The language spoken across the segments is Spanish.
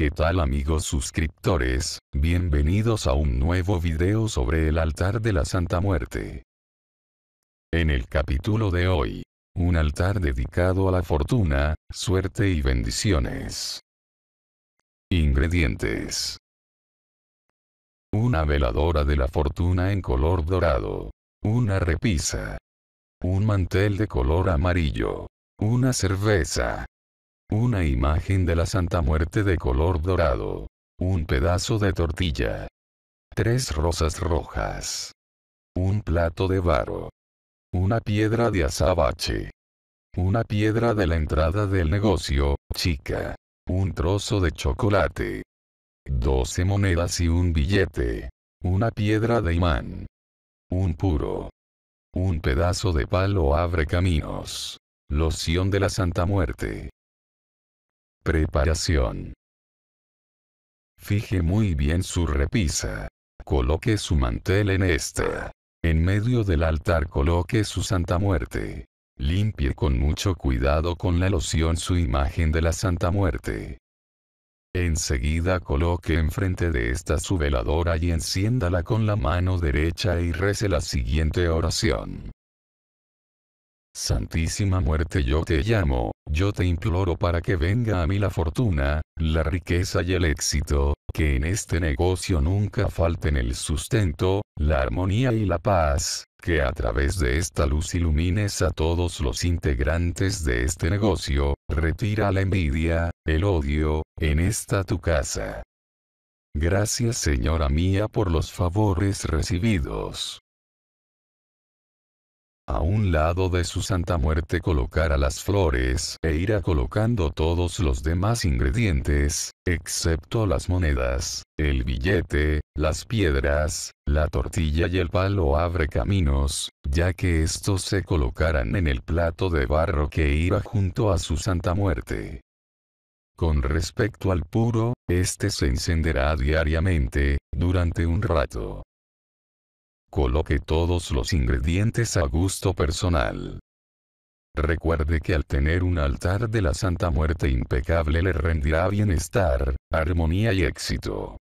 ¿Qué tal amigos suscriptores? Bienvenidos a un nuevo video sobre el altar de la Santa Muerte. En el capítulo de hoy, un altar dedicado a la fortuna, suerte y bendiciones. Ingredientes. Una veladora de la fortuna en color dorado. Una repisa. Un mantel de color amarillo. Una cerveza. Una imagen de la Santa Muerte de color dorado. Un pedazo de tortilla. Tres rosas rojas. Un plato de varo. Una piedra de azabache. Una piedra de la entrada del negocio, chica. Un trozo de chocolate. Doce monedas y un billete. Una piedra de imán. Un puro. Un pedazo de palo abre caminos. Loción de la Santa Muerte. Preparación. Fije muy bien su repisa. Coloque su mantel en esta. En medio del altar coloque su Santa Muerte. Limpie con mucho cuidado con la loción su imagen de la Santa Muerte. Enseguida coloque enfrente de esta su veladora y enciéndala con la mano derecha y rece la siguiente oración. Santísima muerte yo te llamo, yo te imploro para que venga a mí la fortuna, la riqueza y el éxito, que en este negocio nunca falten el sustento, la armonía y la paz, que a través de esta luz ilumines a todos los integrantes de este negocio, retira la envidia, el odio, en esta tu casa. Gracias Señora mía por los favores recibidos a un lado de su santa muerte colocara las flores e irá colocando todos los demás ingredientes, excepto las monedas, el billete, las piedras, la tortilla y el palo abre caminos, ya que estos se colocarán en el plato de barro que irá junto a su santa muerte. Con respecto al puro, este se encenderá diariamente, durante un rato. Coloque todos los ingredientes a gusto personal. Recuerde que al tener un altar de la Santa Muerte impecable le rendirá bienestar, armonía y éxito.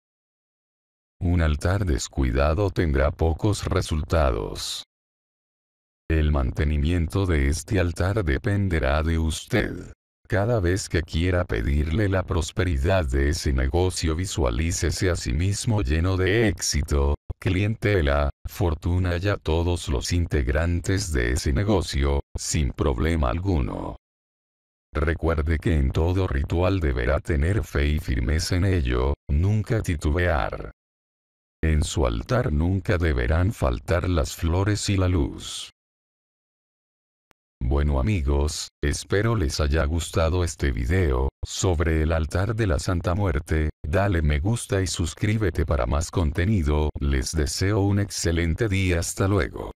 Un altar descuidado tendrá pocos resultados. El mantenimiento de este altar dependerá de usted. Cada vez que quiera pedirle la prosperidad de ese negocio visualícese a sí mismo lleno de éxito, clientela, fortuna y a todos los integrantes de ese negocio, sin problema alguno. Recuerde que en todo ritual deberá tener fe y firmeza en ello, nunca titubear. En su altar nunca deberán faltar las flores y la luz. Bueno amigos, espero les haya gustado este video, sobre el altar de la Santa Muerte, dale me gusta y suscríbete para más contenido, les deseo un excelente día hasta luego.